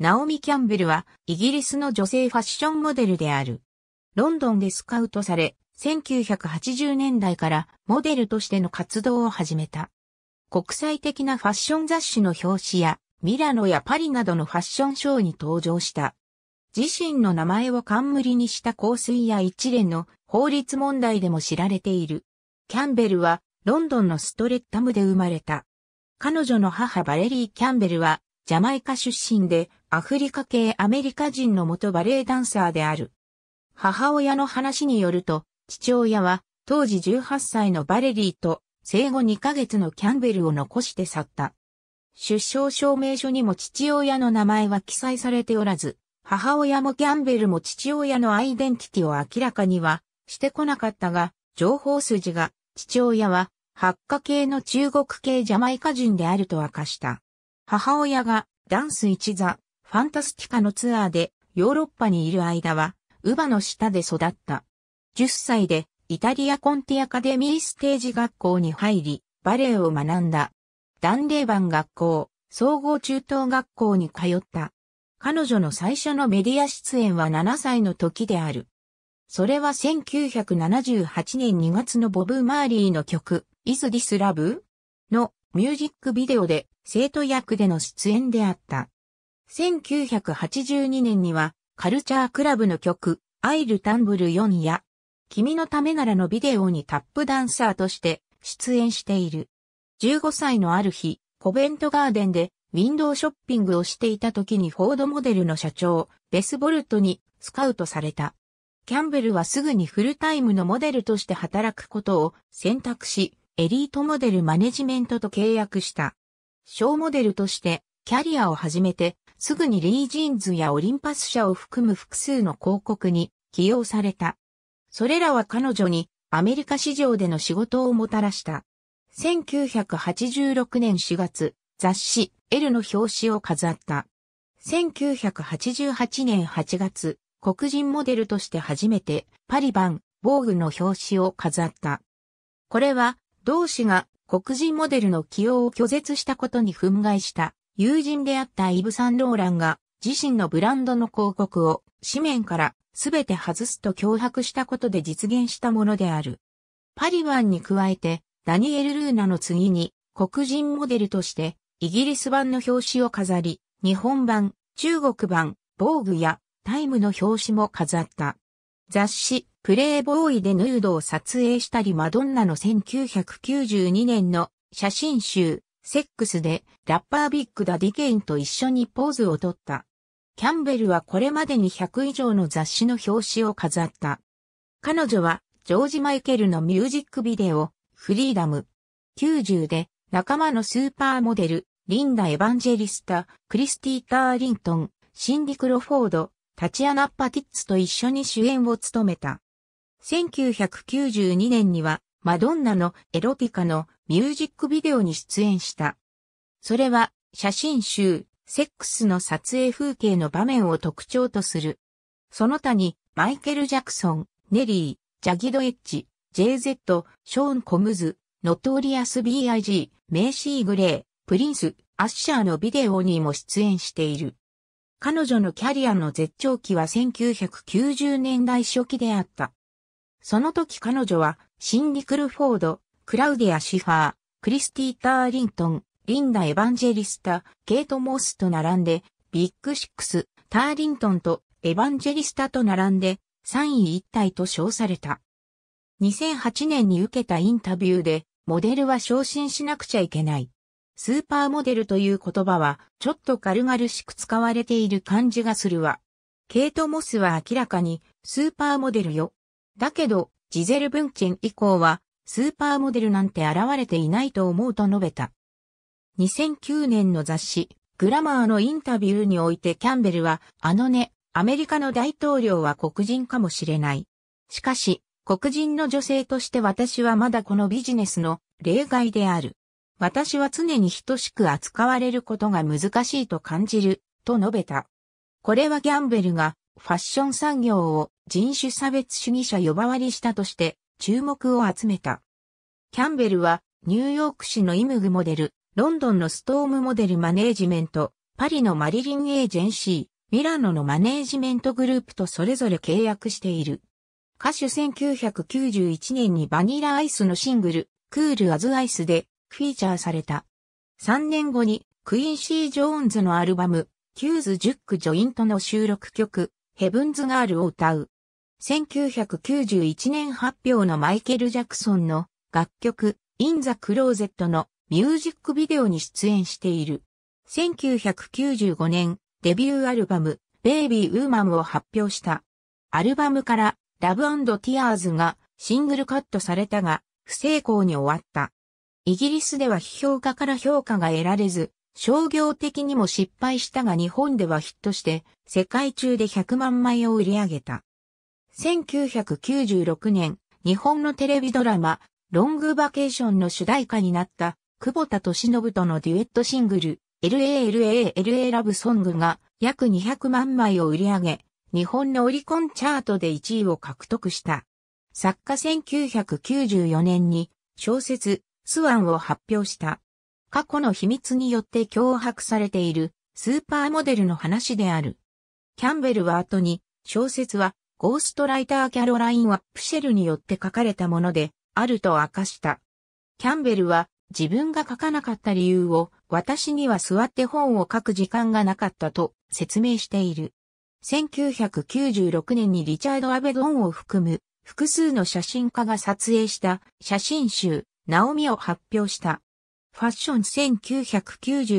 ナオミ・キャンベルはイギリスの女性ファッションモデルである。ロンドンでスカウトされ、1980年代からモデルとしての活動を始めた。国際的なファッション雑誌の表紙やミラノやパリなどのファッションショーに登場した。自身の名前を冠にした香水や一連の法律問題でも知られている。キャンベルはロンドンのストレッタムで生まれた。彼女の母バレリー・キャンベルはジャマイカ出身で、アフリカ系アメリカ人の元バレエダンサーである。母親の話によると、父親は当時18歳のバレリーと生後2ヶ月のキャンベルを残して去った。出生証明書にも父親の名前は記載されておらず、母親もキャンベルも父親のアイデンティティを明らかにはしてこなかったが、情報筋が父親は発火系の中国系ジャマイカ人であると明かした。母親がダンス一座、ファンタスティカのツアーでヨーロッパにいる間は、乳母の下で育った。10歳でイタリアコンティアカデミーステージ学校に入り、バレエを学んだ。ダンレーバン学校、総合中等学校に通った。彼女の最初のメディア出演は7歳の時である。それは1978年2月のボブ・マーリーの曲、イズ・ディス・ラブのミュージックビデオで生徒役での出演であった。1982年にはカルチャークラブの曲アイルタンブル4や君のためならのビデオにタップダンサーとして出演している。15歳のある日、コベントガーデンでウィンドウショッピングをしていた時にフォードモデルの社長、ベスボルトにスカウトされた。キャンベルはすぐにフルタイムのモデルとして働くことを選択し、エリートモデルマネジメントと契約した。小モデルとしてキャリアを始めて、すぐにリージーンズやオリンパス社を含む複数の広告に起用された。それらは彼女にアメリカ市場での仕事をもたらした。1986年4月、雑誌 L の表紙を飾った。1988年8月、黒人モデルとして初めてパリ版、防具の表紙を飾った。これは同氏が黒人モデルの起用を拒絶したことに憤慨した友人であったイブ・サンローランが自身のブランドの広告を紙面からすべて外すと脅迫したことで実現したものである。パリワンに加えてダニエル・ルーナの次に黒人モデルとしてイギリス版の表紙を飾り、日本版、中国版、防具やタイムの表紙も飾った。雑誌、プレイボーイでヌードを撮影したりマドンナの1992年の写真集、セックスでラッパービッグダ・ディケインと一緒にポーズをとった。キャンベルはこれまでに100以上の雑誌の表紙を飾った。彼女はジョージ・マイケルのミュージックビデオ、フリーダム。90で仲間のスーパーモデル、リンダ・エヴァンジェリスタ、クリスティターリントン、シンディ・クロフォード、タチアナ・パティッツと一緒に主演を務めた。1992年にはマドンナのエロティカのミュージックビデオに出演した。それは写真集、セックスの撮影風景の場面を特徴とする。その他にマイケル・ジャクソン、ネリー、ジャギド・エッジ、JZ、ショーン・コムズ、ノトリアス B.I.G、メイシー・グレー、プリンス、アッシャーのビデオにも出演している。彼女のキャリアの絶頂期は1990年代初期であった。その時彼女は、シンディ・クルフォード、クラウディア・シファー、クリスティ・ターリントン、リンダ・エヴァンジェリスタ、ケイト・モスと並んで、ビッグシックス、ターリントンとエヴァンジェリスタと並んで、3位一体と称された。2008年に受けたインタビューで、モデルは昇進しなくちゃいけない。スーパーモデルという言葉は、ちょっと軽々しく使われている感じがするわ。ケイト・モスは明らかに、スーパーモデルよ、だけど、ジゼル・ブンケン以降は、スーパーモデルなんて現れていないと思うと述べた。2009年の雑誌、グラマーのインタビューにおいてキャンベルは、あのね、アメリカの大統領は黒人かもしれない。しかし、黒人の女性として私はまだこのビジネスの例外である。私は常に等しく扱われることが難しいと感じる、と述べた。これはギャンベルがファッション産業を人種差別主義者呼ばわりしたとして注目を集めた。キャンベルはニューヨーク市のイムグモデル、ロンドンのストームモデルマネージメント、パリのマリリンエージェンシー、ミラノのマネージメントグループとそれぞれ契約している。歌手1991年にバニラアイスのシングル、クールアズアイスでフィーチャーされた。3年後にクインシー・ジョーンズのアルバム、キューズ・ジュック・ジョイントの収録曲、ヘブンズ・ガールを歌う。1991年発表のマイケル・ジャクソンの楽曲 In the Closet のミュージックビデオに出演している。1995年デビューアルバム Baby Woman を発表した。アルバムから Love Tears がシングルカットされたが不成功に終わった。イギリスでは批評家から評価が得られず、商業的にも失敗したが日本ではヒットして世界中で100万枚を売り上げた。1996年、日本のテレビドラマ、ロングバケーションの主題歌になった、久保田敏信とのデュエットシングル、LALALA ラブソングが約200万枚を売り上げ、日本のオリコンチャートで1位を獲得した。作家1994年に小説、スワンを発表した。過去の秘密によって脅迫されているスーパーモデルの話である。キャンベルは後に小説はゴーストライターキャロライン・ワップシェルによって書かれたもので、あると明かした。キャンベルは自分が書かなかった理由を私には座って本を書く時間がなかったと説明している。1996年にリチャード・アベドンを含む複数の写真家が撮影した写真集、ナオミを発表した。ファッション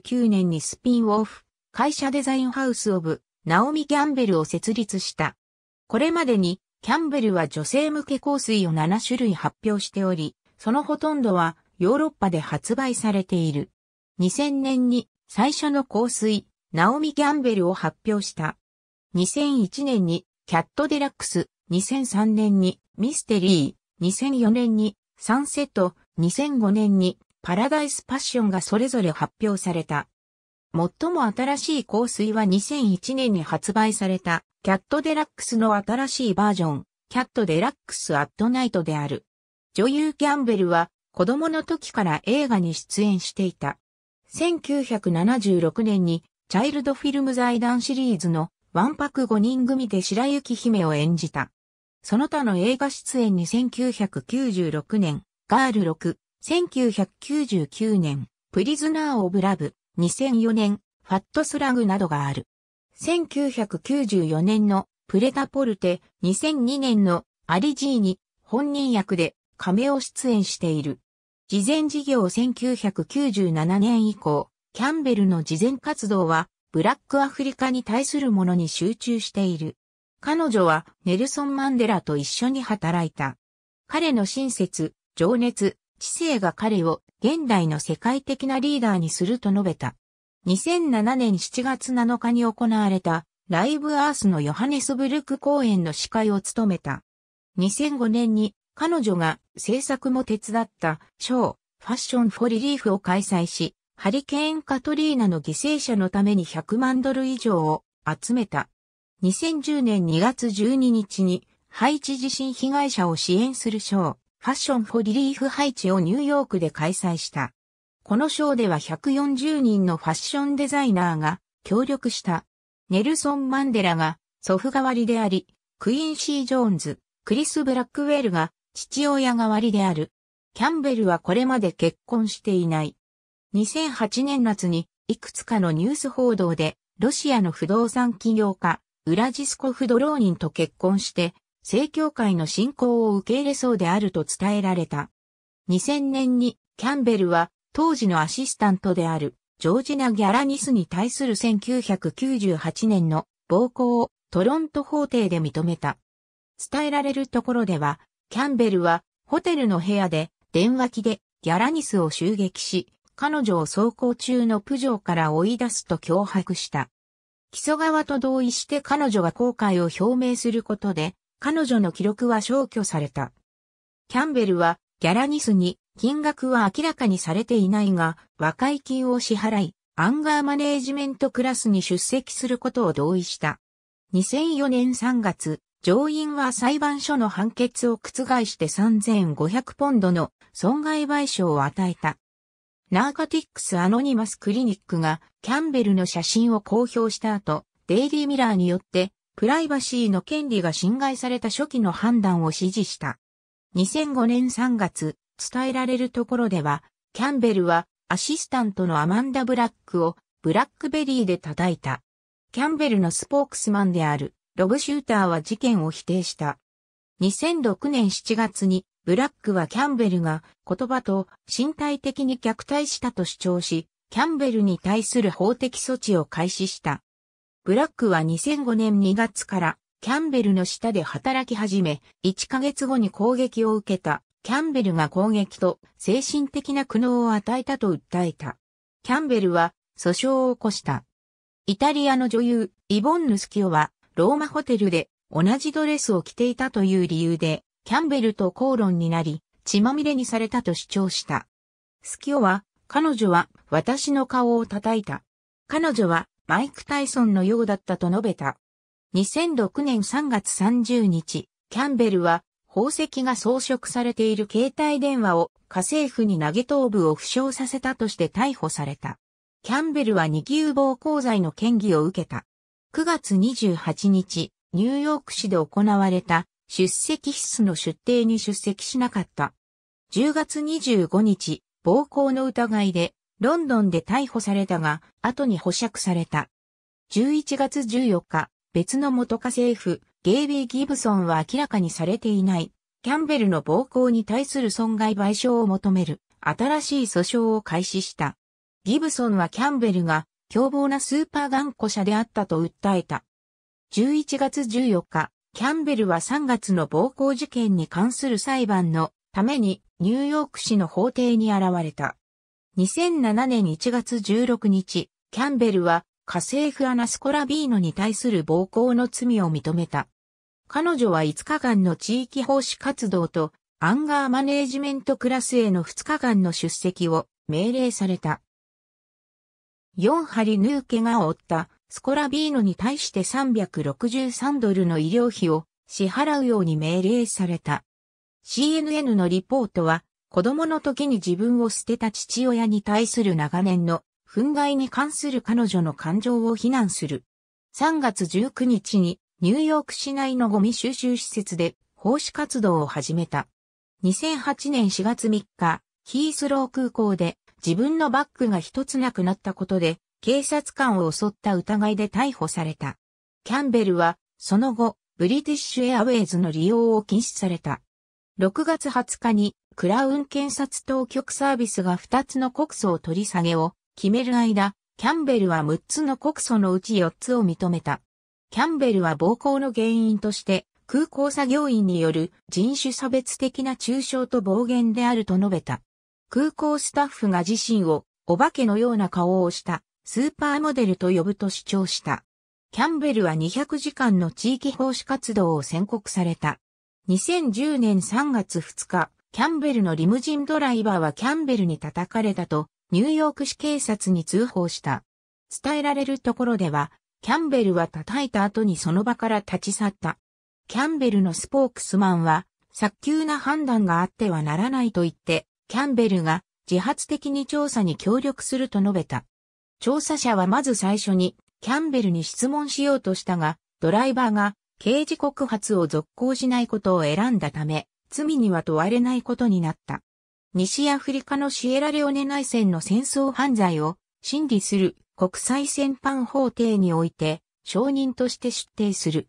1999年にスピンオフ、会社デザインハウスオブ、ナオミ・ギャンベルを設立した。これまでにキャンベルは女性向け香水を7種類発表しており、そのほとんどはヨーロッパで発売されている。2000年に最初の香水、ナオミ・キャンベルを発表した。2001年にキャットデラックス、2003年にミステリー、2004年にサンセット、2005年にパラダイスパッションがそれぞれ発表された。最も新しい香水は2001年に発売された、キャットデラックスの新しいバージョン、キャットデラックスアットナイトである。女優キャンベルは、子供の時から映画に出演していた。1976年に、チャイルドフィルム財団シリーズの、ワンパク5人組で白雪姫を演じた。その他の映画出演に1996年、ガール6、1999年、プリズナー・オブ・ラブ、2004年、ファットスラグなどがある。1994年のプレタポルテ、2002年のアリジーニ本人役で名を出演している。事前事業1997年以降、キャンベルの事前活動はブラックアフリカに対するものに集中している。彼女はネルソン・マンデラと一緒に働いた。彼の親切、情熱、知性が彼を現代の世界的なリーダーにすると述べた。2007年7月7日に行われたライブアースのヨハネスブルク公演の司会を務めた。2005年に彼女が制作も手伝ったショーファッションフォリリーフを開催し、ハリケーンカトリーナの犠牲者のために100万ドル以上を集めた。2010年2月12日にハイチ地震被害者を支援するショーファッション・フォ・リリーフ・配置をニューヨークで開催した。このショーでは140人のファッションデザイナーが協力した。ネルソン・マンデラが祖父代わりであり、クインシー・ジョーンズ、クリス・ブラックウェルが父親代わりである。キャンベルはこれまで結婚していない。2008年夏にいくつかのニュース報道でロシアの不動産企業家、ウラジスコフ・ドローニンと結婚して正教会の信仰を受け入れそうであると伝えられた。2000年にキャンベルは当時のアシスタントであるジョージナ・ギャラニスに対する1998年の暴行をトロント法廷で認めた。伝えられるところでは、キャンベルはホテルの部屋で電話機でギャラニスを襲撃し、彼女を走行中のプジョーから追い出すと脅迫した。基礎側と同意して彼女が後悔を表明することで、彼女の記録は消去された。キャンベルはギャラニスに金額は明らかにされていないが、和解金を支払い、アンガーマネージメントクラスに出席することを同意した。2004年3月、上院は裁判所の判決を覆して3500ポンドの損害賠償を与えた。ナーカティックスアノニマスクリニックがキャンベルの写真を公表した後、デイリーミラーによってプライバシーの権利が侵害された初期の判断を指示した。2005年3月、伝えられるところでは、キャンベルはアシスタントのアマンダ・ブラックをブラックベリーで叩いた。キャンベルのスポークスマンであるロブ・シューターは事件を否定した。2006年7月にブラックはキャンベルが言葉と身体的に虐待したと主張し、キャンベルに対する法的措置を開始した。ブラックは2005年2月からキャンベルの下で働き始め、1ヶ月後に攻撃を受けた、キャンベルが攻撃と精神的な苦悩を与えたと訴えた。キャンベルは訴訟を起こした。イタリアの女優、イボンヌスキオは、ローマホテルで同じドレスを着ていたという理由で、キャンベルと口論になり、血まみれにされたと主張した。スキオは、彼女は私の顔を叩いた。彼女はマイク・タイソンのようだったと述べた。2006年3月30日、キャンベルは宝石が装飾されている携帯電話を家政婦に投げ頭部を負傷させたとして逮捕された。キャンベルは二級暴行罪の嫌疑を受けた。9月28日、ニューヨーク市で行われた出席必須の出廷に出席しなかった。10月25日、暴行の疑いでロンドンで逮捕されたが、後に保釈された。11月14日、別の元家政婦、ゲイビー・ギブソンは明らかにされていない、キャンベルの暴行に対する損害賠償を求める、新しい訴訟を開始した。ギブソンはキャンベルが凶暴なスーパー頑固者であったと訴えた。11月14日、キャンベルは3月の暴行事件に関する裁判のためにニューヨーク市の法廷に現れた。2007年1月16日、キャンベルは家政婦アナスコラビーノに対する暴行の罪を認めた。彼女は5日間の地域奉仕活動とアンガーマネージメントクラスへの2日間の出席を命令された。4針縫う怪我を負ったスコラビーノに対して363ドルの医療費を支払うように命令された。CNN のリポートは子供の時に自分を捨てた父親に対する長年の憤慨に関する彼女の感情を非難する。3月19日にニューヨーク市内のゴミ収集施設で奉仕活動を始めた。2008年4月3日、ヒースロー空港で自分のバッグが一つなくなったことで警察官を襲った疑いで逮捕された。キャンベルはその後、ブリティッシュエアウェイズの利用を禁止された。6月20日にクラウン検察当局サービスが2つの告訴を取り下げを決める間、キャンベルは6つの告訴のうち4つを認めた。キャンベルは暴行の原因として空港作業員による人種差別的な抽象と暴言であると述べた。空港スタッフが自身をお化けのような顔をしたスーパーモデルと呼ぶと主張した。キャンベルは200時間の地域奉仕活動を宣告された。2010年3月2日、キャンベルのリムジンドライバーはキャンベルに叩かれたと、ニューヨーク市警察に通報した。伝えられるところでは、キャンベルは叩いた後にその場から立ち去った。キャンベルのスポークスマンは、早急な判断があってはならないと言って、キャンベルが自発的に調査に協力すると述べた。調査者はまず最初に、キャンベルに質問しようとしたが、ドライバーが刑事告発を続行しないことを選んだため、罪には問われないことになった。西アフリカのシエラレオネ内戦の戦争犯罪を審理する国際戦犯法廷において証人として出廷する。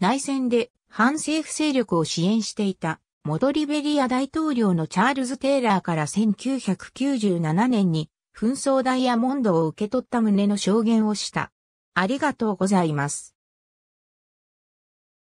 内戦で反政府勢力を支援していたモドリベリア大統領のチャールズ・テイラーから1997年に紛争ダイヤモンドを受け取った旨の証言をした。ありがとうございます。